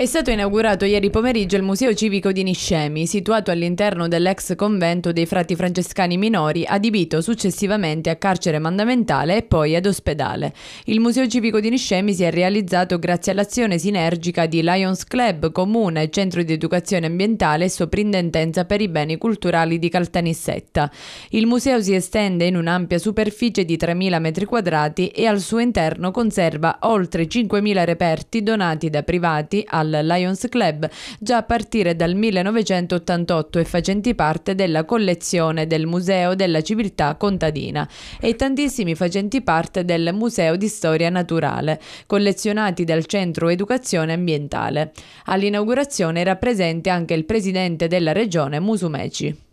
È stato inaugurato ieri pomeriggio il Museo Civico di Niscemi, situato all'interno dell'ex convento dei frati francescani minori, adibito successivamente a carcere mandamentale e poi ad ospedale. Il Museo Civico di Niscemi si è realizzato grazie all'azione sinergica di Lions Club, Comune, Centro di Educazione Ambientale e Soprintendenza per i Beni Culturali di Caltanissetta. Il museo si estende in un'ampia superficie di 3.000 m2 e al suo interno conserva oltre 5.000 reperti donati da privati alla al Lions Club già a partire dal 1988 e facenti parte della collezione del Museo della Civiltà Contadina e tantissimi facenti parte del Museo di Storia Naturale, collezionati dal Centro Educazione Ambientale. All'inaugurazione era presente anche il presidente della regione Musumeci.